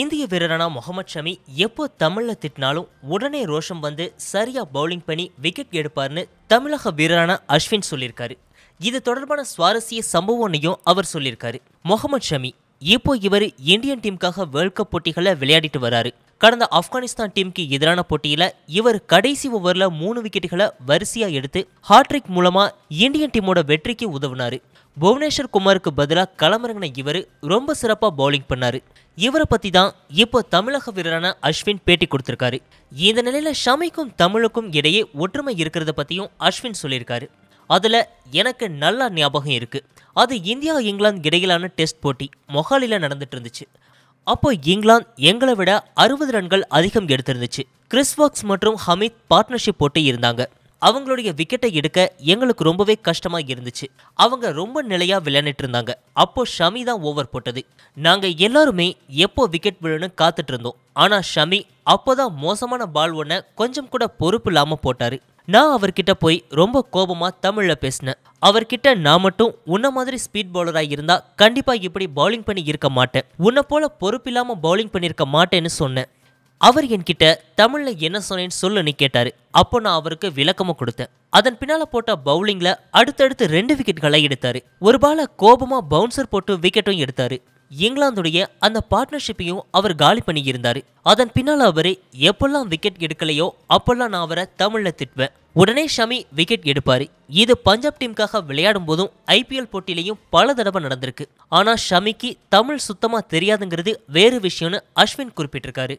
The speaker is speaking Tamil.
இந்திய வீரரான முகமது ஷமி எப்போ தமிழில் திட்டினாலும் உடனே ரோஷம் வந்து சரியாக பவுலிங் பண்ணி விக்கெட் எடுப்பார்னு தமிழக வீரரான அஸ்வின் சொல்லியிருக்காரு இது தொடர்பான சுவாரஸ்ய சம்பவம்னையும் அவர் சொல்லியிருக்காரு முகமது ஷமி இப்போ இவர் இந்தியன் டீமுக்காக வேர்ல்ட் கப் போட்டிகளை விளையாடிட்டு வராரு கடந்த ஆப்கானிஸ்தான் டீமுக்கு எதிரான போட்டியில் இவர் கடைசி ஓவரில் மூணு விக்கெட்டுகளை வரிசையாக எடுத்து ஹாட்ரிக் மூலமாக இந்தியன் டீமோட வெற்றிக்கு உதவினார் புவனேஸ்வர் குமாருக்கு பதிலாக களமிறங்கின இவர் ரொம்ப சிறப்பாக பவுலிங் பண்ணார் இவரை பற்றி தான் இப்போ தமிழக வீரரான அஸ்வின் பேட்டி கொடுத்துருக்காரு இந்த நிலையில் ஷமிக்கும் தமிழுக்கும் இடையே ஒற்றுமை இருக்கிறத பற்றியும் அஸ்வின் சொல்லியிருக்காரு அதில் எனக்கு நல்லா ஞாபகம் இருக்குது அது இந்தியா இங்கிலாந்து இடையிலான டெஸ்ட் போட்டி மொஹாலியில் நடந்துட்டு இருந்துச்சு அப்போ இங்கிலாந்து எங்களை விட அறுபது ரன்கள் அதிகம் எடுத்திருந்துச்சு கிறிஸ் வாக்ஸ் மற்றும் ஹமித் பார்ட்னர்ஷிப் போட்டு இருந்தாங்க அவங்களுடைய விக்கெட்டை எடுக்க எங்களுக்கு ரொம்பவே கஷ்டமா இருந்துச்சு அவங்க ரொம்ப நிலையா விளையாண்டு இருந்தாங்க அப்போ ஷமி தான் ஓவர் போட்டது நாங்க எல்லாருமே எப்போ விக்கெட் விழுன்னு காத்துட்டு இருந்தோம் ஆனா ஷமி அப்போதான் மோசமான பால் ஒன்றை கொஞ்சம் கூட பொறுப்பு இல்லாம போட்டாரு நான் அவர்கிட்ட போய் ரொம்ப கோபமாக தமிழில் பேசினேன் அவர்கிட்ட நான் மட்டும் உன்ன மாதிரி ஸ்பீட் பவுலராக இருந்தால் கண்டிப்பாக இப்படி பவுலிங் பண்ணி இருக்க மாட்டேன் உன்னை போல பொறுப்பில்லாமல் பவுலிங் பண்ணியிருக்க மாட்டேன்னு சொன்னேன் அவர் என்கிட்ட தமிழில் என்ன சொன்னேன்னு சொல்லுன்னு கேட்டார் அப்போ நான் அவருக்கு விளக்கமும் கொடுத்தேன் அதன் பின்னால் போட்ட பவுலிங்கில் அடுத்தடுத்து ரெண்டு விக்கெட்களை எடுத்தார் ஒரு பால கோபமாக பவுன்சர் போட்டு விக்கெட்டும் எடுத்தார் இங்கிலாந்துடைய அந்த பார்ட்னர்ஷிப்பையும் அவர் காலி பண்ணியிருந்தார் அதன் பின்னால் அவர் எப்பெல்லாம் விக்கெட் எடுக்கலையோ அப்பெல்லாம் நான் அவரை தமிழில் திட்டுவேன் உடனே ஷமி விக்கெட் எடுப்பார் இது பஞ்சாப் டீமுக்காக விளையாடும் போதும் ஐபிஎல் போட்டியிலையும் பல தடவை நடந்திருக்கு ஆனால் ஷமிக்கு தமிழ் சுத்தமாக தெரியாதுங்கிறது வேறு விஷயம்னு அஸ்வின் குறிப்பிட்டிருக்காரு